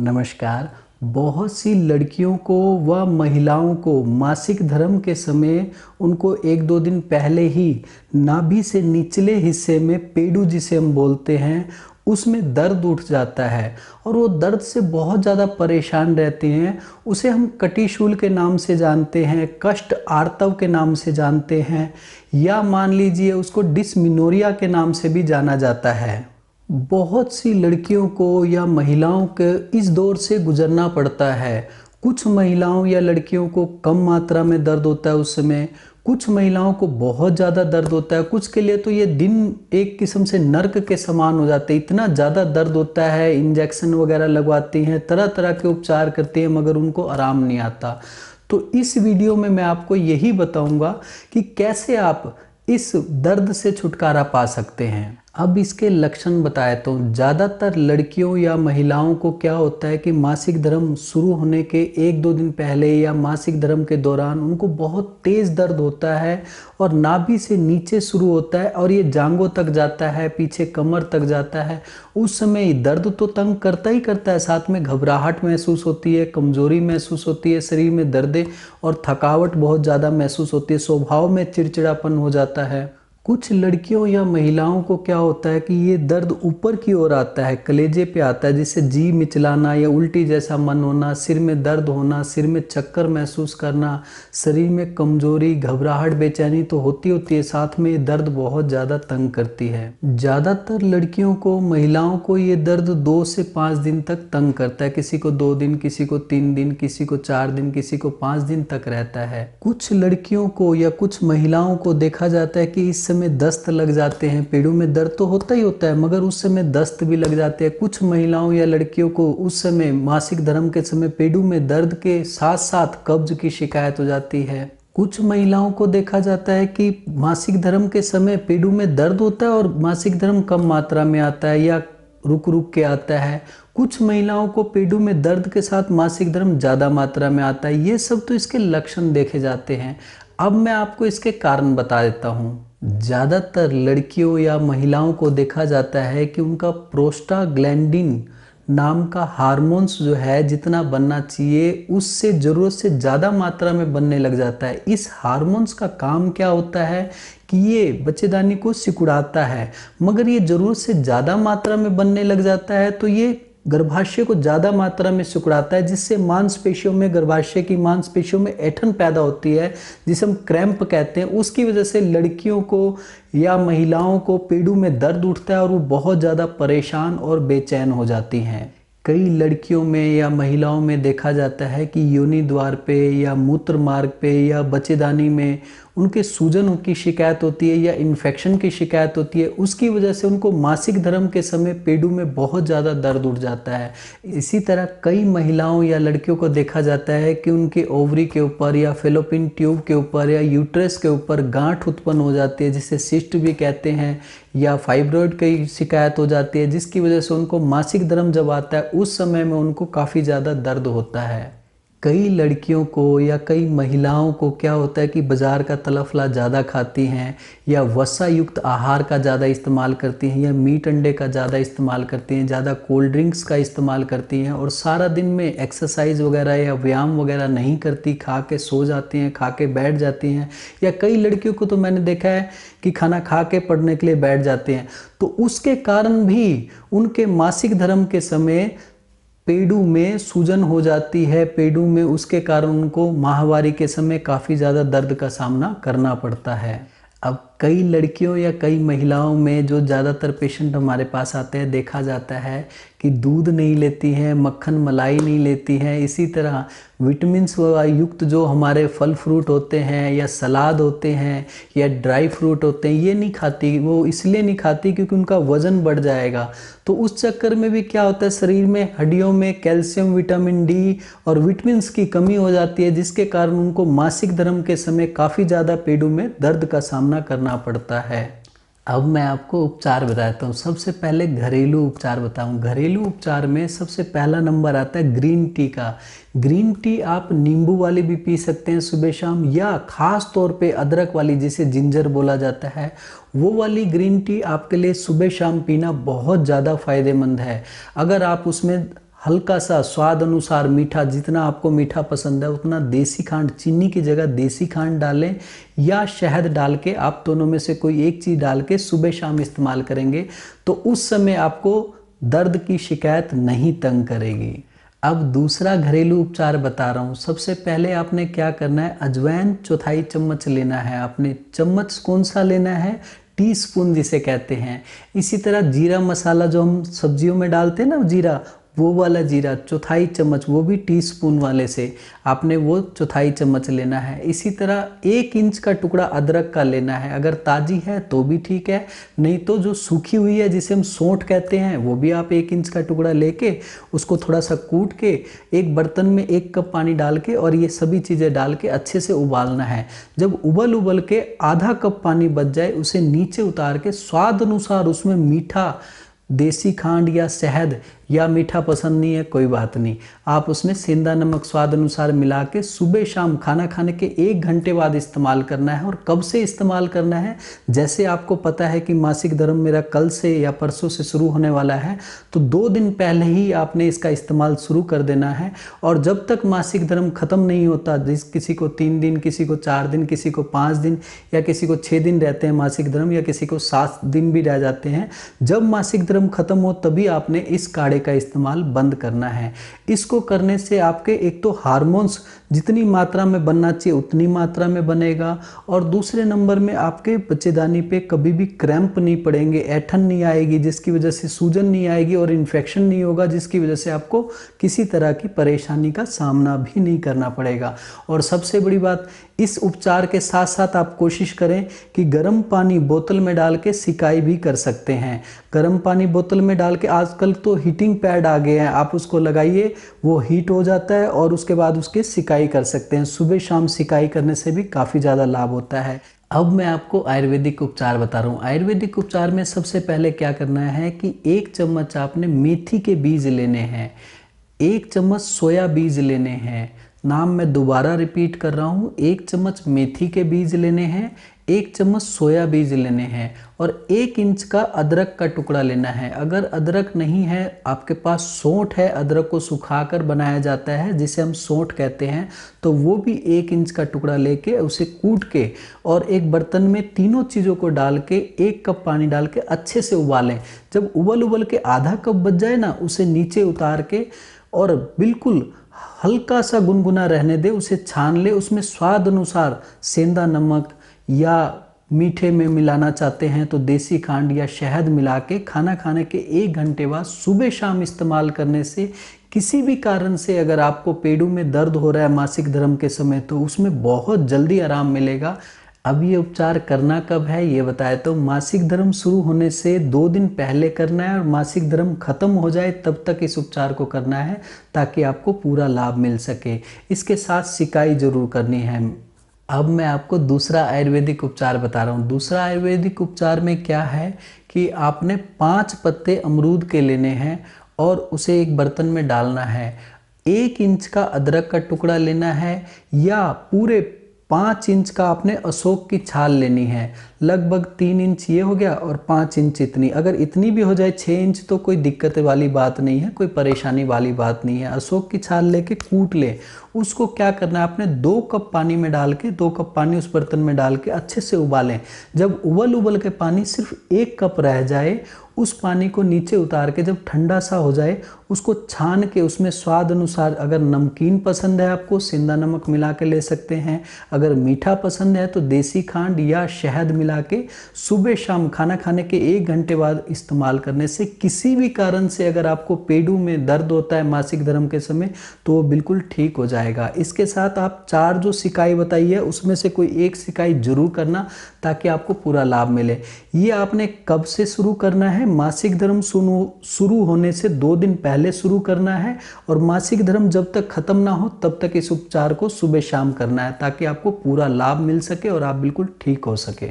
नमस्कार बहुत सी लड़कियों को व महिलाओं को मासिक धर्म के समय उनको एक दो दिन पहले ही नाभि से निचले हिस्से में पेडू जिसे हम बोलते हैं उसमें दर्द उठ जाता है और वो दर्द से बहुत ज़्यादा परेशान रहते हैं उसे हम कटिशूल के नाम से जानते हैं कष्ट आर्तव के नाम से जानते हैं या मान लीजिए उसको डिसमिनोरिया के नाम से भी जाना जाता है बहुत सी लड़कियों को या महिलाओं के इस दौर से गुजरना पड़ता है कुछ महिलाओं या लड़कियों को कम मात्रा में दर्द होता है उस समय कुछ महिलाओं को बहुत ज़्यादा दर्द होता है कुछ के लिए तो ये दिन एक किस्म से नर्क के समान हो जाते हैं इतना ज़्यादा दर्द होता है इंजेक्शन वगैरह लगवाती हैं तरह तरह के उपचार करते हैं मगर उनको आराम नहीं आता तो इस वीडियो में मैं आपको यही बताऊँगा कि कैसे आप इस दर्द से छुटकारा पा सकते हैं अब इसके लक्षण बताए तो ज़्यादातर लड़कियों या महिलाओं को क्या होता है कि मासिक धर्म शुरू होने के एक दो दिन पहले या मासिक धर्म के दौरान उनको बहुत तेज़ दर्द होता है और नाभि से नीचे शुरू होता है और ये जांगों तक जाता है पीछे कमर तक जाता है उस समय दर्द तो तंग करता ही करता है साथ में घबराहट महसूस होती है कमज़ोरी महसूस होती है शरीर में दर्दें और थकावट बहुत ज़्यादा महसूस होती है स्वभाव में चिड़चिड़ापन हो जाता है कुछ लड़कियों या महिलाओं को क्या होता है कि ये दर्द ऊपर की ओर आता है कलेजे पे आता है जिससे जी मिचलाना या उल्टी जैसा मन होना सिर में दर्द होना सिर में चक्कर महसूस करना शरीर में कमजोरी घबराहट बेचैनी तो होती होती है साथ में ये दर्द बहुत ज़्यादा तंग करती है ज़्यादातर लड़कियों को महिलाओं को ये दर्द दो से पाँच दिन तक तंग करता है किसी को दो दिन किसी को तीन दिन किसी को चार दिन किसी को पाँच दिन तक रहता है कुछ लड़कियों को या कुछ महिलाओं को देखा जाता है कि इस समय समय दस्त लग जाते हैं पेड़ों में दर्द तो होता ही होता है मगर उस समय दस्त भी लग जाते हैं कुछ महिलाओं या लड़कियों को उस समय मासिक धर्म के समय पेड़ों में दर्द के साथ साथ कब्ज की शिकायत हो जाती है कुछ महिलाओं को देखा जाता है कि मासिक धर्म के समय पेड़ों में दर्द होता है और मासिक धर्म कम मात्रा में आता है या रुक रुक के आता है कुछ महिलाओं को पेडू में दर्द के साथ मासिक धर्म ज़्यादा मात्रा में आता है ये सब तो इसके लक्षण देखे जाते हैं अब मैं आपको इसके कारण बता देता हूँ ज़्यादातर लड़कियों या महिलाओं को देखा जाता है कि उनका प्रोस्टाग्लैंडिन नाम का हार्मोन्स जो है जितना बनना चाहिए उससे ज़रूरत से ज़्यादा मात्रा में बनने लग जाता है इस हार्मोन्स का काम क्या होता है कि ये बच्चेदानी को सिकुड़ाता है मगर ये ज़रूरत से ज़्यादा मात्रा में बनने लग जाता है तो ये गर्भाशय को ज़्यादा मात्रा में सुकड़ाता है जिससे मांसपेशियों में गर्भाशय की मांसपेशियों में ऐठन पैदा होती है जिसे हम क्रैम्प कहते हैं उसकी वजह से लड़कियों को या महिलाओं को पेड़ों में दर्द उठता है और वो बहुत ज़्यादा परेशान और बेचैन हो जाती हैं कई लड़कियों में या महिलाओं में देखा जाता है कि योनि द्वार पे या मूत्र मार्ग पे या बच्चेदानी में उनके सूजन की शिकायत होती है या इन्फेक्शन की शिकायत होती है उसकी वजह से उनको मासिक धर्म के समय पेडू में बहुत ज़्यादा दर्द उठ जाता है इसी तरह कई महिलाओं या लड़कियों को देखा जाता है कि उनके ओवरी के ऊपर या फेलोपिन ट्यूब के ऊपर या यूट्रस के ऊपर गांठ उत्पन्न हो जाती है जिसे सिस्ट भी कहते हैं या फाइब्रॉइड की शिकायत हो जाती है जिसकी वजह से उनको मासिक धर्म जब आता है उस समय में उनको काफ़ी ज़्यादा दर्द होता है कई लड़कियों को या कई महिलाओं को क्या होता है कि बाज़ार का तलफला ज़्यादा खाती हैं या वसा युक्त आहार का ज़्यादा इस्तेमाल करती हैं या मीट अंडे का ज़्यादा इस्तेमाल करती हैं ज़्यादा कोल्ड ड्रिंक्स का इस्तेमाल करती हैं और सारा दिन में एक्सरसाइज वगैरह या व्यायाम वगैरह नहीं करती खा के सो जाती हैं खा के बैठ जाती हैं या कई लड़कियों को तो मैंने देखा है कि खाना खा के पढ़ने के लिए बैठ जाते हैं तो उसके कारण भी उनके मासिक धर्म के समय पेडू में सूजन हो जाती है पेडू में उसके कारण उनको माहवारी के समय काफ़ी ज़्यादा दर्द का सामना करना पड़ता है अब कई लड़कियों या कई महिलाओं में जो ज़्यादातर पेशेंट हमारे पास आते हैं देखा जाता है कि दूध नहीं लेती हैं मक्खन मलाई नहीं लेती हैं इसी तरह व युक्त जो हमारे फल फ्रूट होते हैं या सलाद होते हैं या ड्राई फ्रूट होते हैं ये नहीं खाती वो इसलिए नहीं खाती क्योंकि उनका वज़न बढ़ जाएगा तो उस चक्कर में भी क्या होता है शरीर में हड्डियों में कैल्शियम विटामिन डी और विटमिनस की कमी हो जाती है जिसके कारण उनको मासिक धर्म के समय काफ़ी ज़्यादा पेड़ों में दर्द का सामना करना करना पड़ता है अब मैं आपको उपचार बताता हूँ सबसे पहले घरेलू उपचार बताऊँ घरेलू उपचार में सबसे पहला नंबर आता है ग्रीन टी का ग्रीन टी आप नींबू वाली भी पी सकते हैं सुबह शाम या ख़ास तौर पे अदरक वाली जिसे जिंजर बोला जाता है वो वाली ग्रीन टी आपके लिए सुबह शाम पीना बहुत ज़्यादा फ़ायदेमंद है अगर आप उसमें हल्का सा स्वाद अनुसार मीठा जितना आपको मीठा पसंद है उतना देसी खांड चीनी की जगह देसी खांड डालें या शहद डाल के आप दोनों में से कोई एक चीज़ डाल के सुबह शाम इस्तेमाल करेंगे तो उस समय आपको दर्द की शिकायत नहीं तंग करेगी अब दूसरा घरेलू उपचार बता रहा हूँ सबसे पहले आपने क्या करना है अजवैन चौथाई चम्मच लेना है आपने चम्मच कौन सा लेना है टी स्पून जिसे कहते हैं इसी तरह जीरा मसाला जो हम सब्जियों में डालते हैं ना जीरा वो वाला जीरा चौथाई चम्मच वो भी टीस्पून वाले से आपने वो चौथाई चम्मच लेना है इसी तरह एक इंच का टुकड़ा अदरक का लेना है अगर ताज़ी है तो भी ठीक है नहीं तो जो सूखी हुई है जिसे हम सोंठ कहते हैं वो भी आप एक इंच का टुकड़ा लेके उसको थोड़ा सा कूट के एक बर्तन में एक कप पानी डाल के और ये सभी चीज़ें डाल के अच्छे से उबालना है जब उबल उबल के आधा कप पानी बच जाए उसे नीचे उतार के स्वाद अनुसार उसमें मीठा देसी खांड या शहद या मीठा पसंद नहीं है कोई बात नहीं आप उसमें सेंधा नमक स्वाद अनुसार मिला के सुबह शाम खाना खाने के एक घंटे बाद इस्तेमाल करना है और कब से इस्तेमाल करना है जैसे आपको पता है कि मासिक धर्म मेरा कल से या परसों से शुरू होने वाला है तो दो दिन पहले ही आपने इसका इस्तेमाल शुरू कर देना है और जब तक मासिक धर्म ख़त्म नहीं होता जिस किसी को तीन दिन किसी को चार दिन किसी को पाँच दिन या किसी को छः दिन रहते हैं मासिक धर्म या किसी को सात दिन भी रह जाते हैं जब मासिक धर्म खत्म हो तभी आपने इस काढ़े कूड़े का इस्तेमाल बंद करना है इसको करने से आपके एक तो हार्मोन्स जितनी मात्रा में बनना चाहिए उतनी मात्रा में बनेगा और दूसरे नंबर में आपके बच्चेदानी पे कभी भी क्रैम्प नहीं पड़ेंगे ऐठन नहीं आएगी जिसकी वजह से सूजन नहीं आएगी और इन्फेक्शन नहीं होगा जिसकी वजह से आपको किसी तरह की परेशानी का सामना भी नहीं करना पड़ेगा और सबसे बड़ी बात इस उपचार के साथ साथ आप कोशिश करें कि गर्म पानी बोतल में डाल के सिकाई भी कर सकते हैं गर्म पानी बोतल में डाल के आजकल तो हीटिंग पैड आ गए हैं आप उसको लगाइए वो हीट हो जाता है और उसके बाद उसकी सिकाई कर सकते हैं सुबह शाम सिकाई करने से भी काफ़ी ज़्यादा लाभ होता है अब मैं आपको आयुर्वेदिक उपचार बता रहा हूँ आयुर्वेदिक उपचार में सबसे पहले क्या करना है कि एक चम्मच आपने मेथी के बीज लेने हैं एक चम्मच सोया बीज लेने हैं नाम मैं दोबारा रिपीट कर रहा हूँ एक चम्मच मेथी के बीज लेने हैं एक चम्मच सोया बीज लेने हैं और एक इंच का अदरक का टुकड़ा लेना है अगर अदरक नहीं है आपके पास सोंठ है अदरक को सुखाकर बनाया जाता है जिसे हम सोंठ कहते हैं तो वो भी एक इंच का टुकड़ा लेके उसे कूट के और एक बर्तन में तीनों चीज़ों को डाल के एक कप पानी डाल के अच्छे से उबालें जब उबल उबल के आधा कप बच जाए ना उसे नीचे उतार के और बिल्कुल हल्का सा गुनगुना रहने दे उसे छान ले उसमें स्वाद अनुसार सेंधा नमक या मीठे में मिलाना चाहते हैं तो देसी खांड या शहद मिला के खाना खाने के एक घंटे बाद सुबह शाम इस्तेमाल करने से किसी भी कारण से अगर आपको पेड़ों में दर्द हो रहा है मासिक धर्म के समय तो उसमें बहुत जल्दी आराम मिलेगा अब ये उपचार करना कब है ये बताए तो मासिक धर्म शुरू होने से दो दिन पहले करना है और मासिक धर्म खत्म हो जाए तब तक इस उपचार को करना है ताकि आपको पूरा लाभ मिल सके इसके साथ सिकाई जरूर करनी है अब मैं आपको दूसरा आयुर्वेदिक उपचार बता रहा हूँ दूसरा आयुर्वेदिक उपचार में क्या है कि आपने पाँच पत्ते अमरूद के लेने हैं और उसे एक बर्तन में डालना है एक इंच का अदरक का टुकड़ा लेना है या पूरे पाँच इंच का आपने अशोक की छाल लेनी है लगभग तीन इंच ये हो गया और पाँच इंच इतनी अगर इतनी भी हो जाए छः इंच तो कोई दिक्कत वाली बात नहीं है कोई परेशानी वाली बात नहीं है अशोक की छाल लेके कूट ले उसको क्या करना है आपने दो कप पानी में डाल के दो कप पानी उस बर्तन में डाल के अच्छे से उबालें जब उबल उबल के पानी सिर्फ एक कप रह जाए उस पानी को नीचे उतार के जब ठंडा सा हो जाए उसको छान के उसमें स्वाद अनुसार अगर नमकीन पसंद है आपको सिंधा नमक मिला के ले सकते हैं अगर मीठा पसंद है तो देसी खांड या शहद मिला के सुबह शाम खाना खाने के एक घंटे बाद इस्तेमाल करने से किसी भी कारण से अगर आपको पेडू में दर्द होता है मासिक धर्म के समय तो वो बिल्कुल ठीक हो जाएगा इसके साथ आप चार जो सिकाई बताई है उसमें से कोई एक सिकाई जरूर करना ताकि आपको पूरा लाभ मिले ये आपने कब से शुरू करना है मासिक धर्म शुरू होने से दो दिन पहले पहले शुरू करना है और मासिक धर्म जब तक खत्म ना हो तब तक इस उपचार को सुबह शाम करना है ताकि आपको पूरा लाभ मिल सके और आप बिल्कुल ठीक हो सके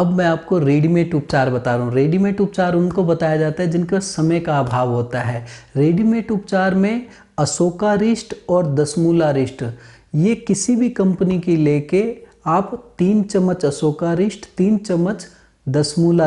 अब मैं आपको रेडीमेड उपचार बता रहा हूँ रेडीमेड उपचार उनको बताया जाता है जिनका समय का अभाव होता है रेडीमेड उपचार में अशोका रिष्ट और दसमूला रिष्ट ये किसी भी कंपनी की लेके आप तीन चम्मच अशोका रिष्ट तीन चम्मच दस मूल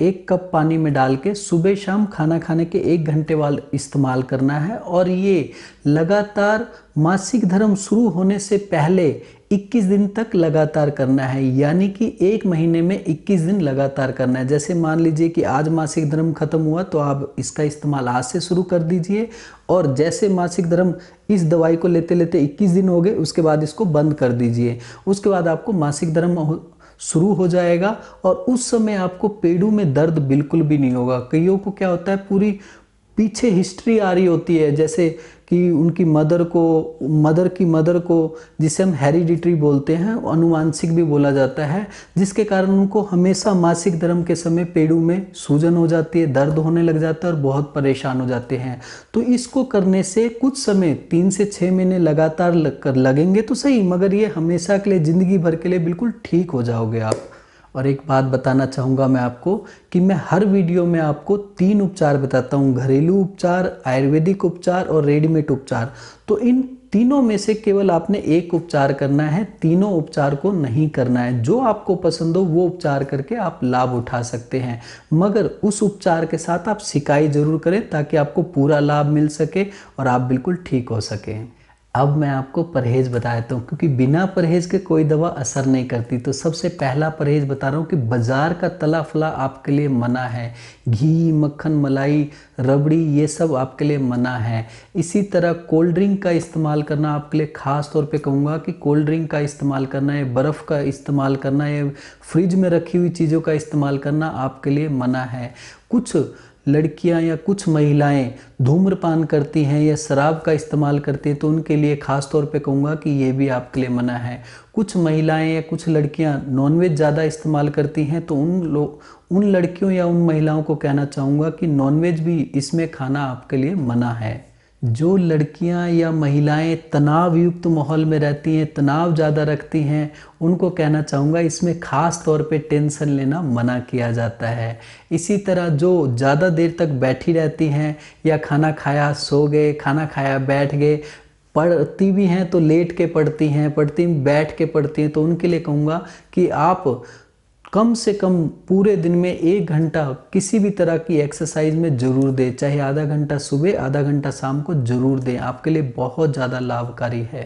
एक कप पानी में डाल के सुबह शाम खाना खाने के एक घंटे बाद इस्तेमाल करना है और ये लगातार मासिक धर्म शुरू होने से पहले 21 दिन तक लगातार करना है यानी कि एक महीने में 21 दिन लगातार करना है जैसे मान लीजिए कि आज मासिक धर्म खत्म हुआ तो आप इसका इस्तेमाल आज से शुरू कर दीजिए और जैसे मासिक धर्म इस दवाई को लेते लेते 21 दिन हो गए उसके बाद इसको बंद कर दीजिए उसके बाद आपको मासिक धर्म शुरू हो जाएगा और उस समय आपको पेड़ों में दर्द बिल्कुल भी नहीं होगा कईयों को क्या होता है पूरी पीछे हिस्ट्री आ रही होती है जैसे कि उनकी मदर को मदर की मदर को जिसे हम हेरिडिटरी बोलते हैं अनुवांशिक भी बोला जाता है जिसके कारण उनको हमेशा मासिक धर्म के समय पेड़ों में सूजन हो जाती है दर्द होने लग जाता है और बहुत परेशान हो जाते हैं तो इसको करने से कुछ समय तीन से छः महीने लगातार लग कर लगेंगे तो सही मगर ये हमेशा के लिए ज़िंदगी भर के लिए बिल्कुल ठीक हो जाओगे आप और एक बात बताना चाहूँगा मैं आपको कि मैं हर वीडियो में आपको तीन उपचार बताता हूँ घरेलू उपचार आयुर्वेदिक उपचार और रेडीमेड उपचार तो इन तीनों में से केवल आपने एक उपचार करना है तीनों उपचार को नहीं करना है जो आपको पसंद हो वो उपचार करके आप लाभ उठा सकते हैं मगर उस उपचार के साथ आप सिकाई जरूर करें ताकि आपको पूरा लाभ मिल सके और आप बिल्कुल ठीक हो सकें अब मैं आपको परहेज़ बता देता हूँ क्योंकि बिना परहेज़ के कोई दवा असर नहीं करती तो सबसे पहला परहेज़ बता रहा हूँ कि बाज़ार का तला फला आपके लिए मना है घी मक्खन मलाई रबड़ी ये सब आपके लिए मना है इसी तरह कोल्ड ड्रिंक का इस्तेमाल करना आपके लिए ख़ास तौर पे कहूँगा कि कोल्ड ड्रिंक का इस्तेमाल करना है बर्फ़ का इस्तेमाल करना है फ्रिज में रखी हुई चीज़ों का इस्तेमाल करना आपके लिए मना है कुछ लड़कियां या कुछ महिलाएं धूम्रपान करती हैं या शराब का इस्तेमाल करती हैं तो उनके लिए ख़ास तौर पे कहूँगा कि ये भी आपके लिए मना है कुछ महिलाएं या कुछ लड़कियां नॉनवेज ज़्यादा इस्तेमाल करती हैं तो उन लोग उन लड़कियों या उन महिलाओं को कहना चाहूँगा कि नॉनवेज भी इसमें खाना आपके लिए मना है जो लड़कियां या महिलाएं तनाव युक्त माहौल में रहती हैं तनाव ज़्यादा रखती हैं उनको कहना चाहूँगा इसमें ख़ास तौर पे टेंशन लेना मना किया जाता है इसी तरह जो ज़्यादा देर तक बैठी रहती हैं या खाना खाया सो गए खाना खाया बैठ गए पढ़ती भी हैं तो लेट के पढ़ती हैं पढ़ती बैठ के पढ़ती हैं तो उनके लिए कहूँगा कि आप कम से कम पूरे दिन में एक घंटा किसी भी तरह की एक्सरसाइज में ज़रूर दें चाहे आधा घंटा सुबह आधा घंटा शाम को ज़रूर दें आपके लिए बहुत ज़्यादा लाभकारी है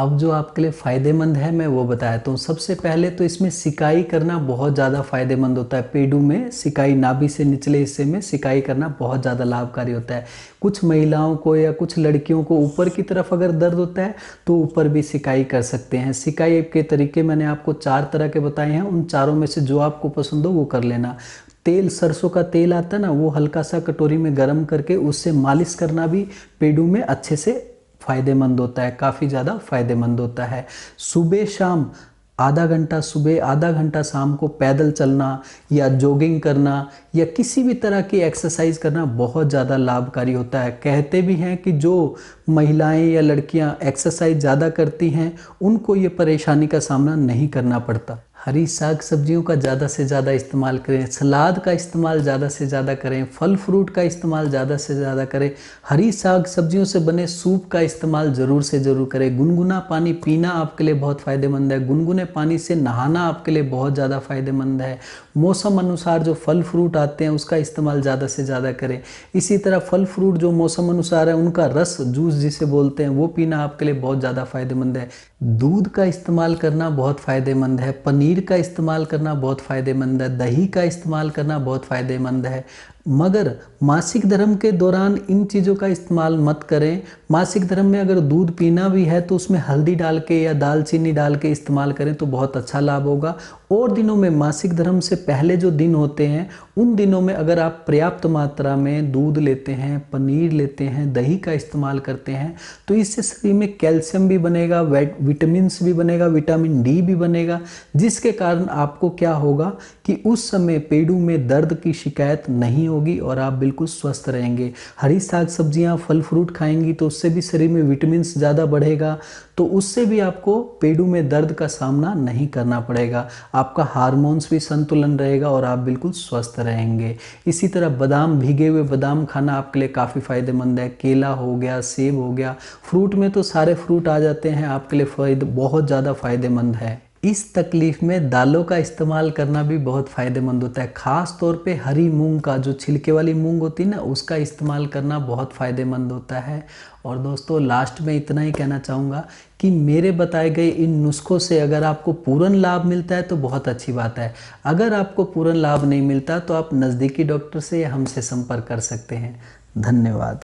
अब जो आपके लिए फ़ायदेमंद है मैं वो बताया तो हूँ सबसे पहले तो इसमें सिकाई करना बहुत ज़्यादा फ़ायदेमंद होता है पेडू में सिकाई नाभि से निचले हिस्से में सिकाई करना बहुत ज़्यादा लाभकारी होता है कुछ महिलाओं को या कुछ लड़कियों को ऊपर की तरफ अगर दर्द होता है तो ऊपर भी सिकाई कर सकते हैं सिकाई के तरीके मैंने आपको चार तरह के बताए हैं उन चारों में से जो आपको पसंद हो वो कर लेना तेल सरसों का तेल आता है ना वो हल्का सा कटोरी में गर्म करके उससे मालिश करना भी पेडू में अच्छे से फ़ायदेमंद होता है काफ़ी ज़्यादा फ़ायदेमंद होता है सुबह शाम आधा घंटा सुबह आधा घंटा शाम को पैदल चलना या जॉगिंग करना या किसी भी तरह की एक्सरसाइज करना बहुत ज़्यादा लाभकारी होता है कहते भी हैं कि जो महिलाएं या लड़कियां एक्सरसाइज ज़्यादा करती हैं उनको ये परेशानी का सामना नहीं करना पड़ता हरी साग सब्जियों का ज़्यादा से ज़्यादा इस्तेमाल करें सलाद का इस्तेमाल ज़्यादा से ज़्यादा करें फल फ्रूट का इस्तेमाल ज़्यादा से ज़्यादा करें हरी साग सब्जियों से बने सूप का इस्तेमाल ज़रूर से ज़रूर करें गुनगुना पानी पीना आपके लिए बहुत फ़ायदेमंद है गुनगुने पानी से नहाना आपके लिए बहुत ज़्यादा फ़ायदेमंद है मौसम अनुसार जो फल फ्रूट आते हैं उसका इस्तेमाल ज़्यादा से ज़्यादा करें इसी तरह फल फ्रूट जो मौसम अनुसार है उनका रस जूस जिसे बोलते हैं वो पीना आपके लिए बहुत ज़्यादा फ़ायदेमंद है दूध का इस्तेमाल करना बहुत फ़ायदेमंद है पनीर पनीर का इस्तेमाल करना बहुत फ़ायदेमंद है दही का इस्तेमाल करना बहुत फ़ायदेमंद है मगर मासिक धर्म के दौरान इन चीज़ों का इस्तेमाल मत करें मासिक धर्म में अगर दूध पीना भी है तो उसमें हल्दी डाल के या दालचीनी डाल के इस्तेमाल करें तो बहुत अच्छा लाभ होगा और दिनों में मासिक धर्म से पहले जो दिन होते हैं उन दिनों में अगर आप पर्याप्त मात्रा में दूध लेते हैं पनीर लेते हैं दही का इस्तेमाल करते हैं तो इससे शरीर में कैल्शियम भी बनेगा विटामिन भी बनेगा विटामिन डी भी बनेगा जिसके कारण आपको क्या होगा कि उस समय पेड़ों में दर्द की शिकायत नहीं होगी और आप बिल्कुल स्वस्थ रहेंगे हरी साग सब्जियां फल फ्रूट खाएंगी तो उससे भी शरीर में विटामिन ज़्यादा बढ़ेगा तो उससे भी आपको पेडू में दर्द का सामना नहीं करना पड़ेगा आपका हारमोन्स भी संतुलन रहेगा और आप बिल्कुल स्वस्थ रहेंगे इसी तरह बादाम भीगे हुए बादाम खाना आपके लिए काफ़ी फ़ायदेमंद है केला हो गया सेब हो गया फ्रूट में तो सारे फ्रूट आ जाते हैं आपके लिए फ़ायदे बहुत ज़्यादा फ़ायदेमंद है इस तकलीफ़ में दालों का इस्तेमाल करना भी बहुत फ़ायदेमंद होता है ख़ास तौर पे हरी मूंग का जो छिलके वाली मूंग होती है ना उसका इस्तेमाल करना बहुत फ़ायदेमंद होता है और दोस्तों लास्ट में इतना ही कहना चाहूँगा कि मेरे बताए गए इन नुस्खों से अगर आपको पूर्ण लाभ मिलता है तो बहुत अच्छी बात है अगर आपको पूर्ण लाभ नहीं मिलता तो आप नज़दीकी डॉक्टर से या हमसे संपर्क कर सकते हैं धन्यवाद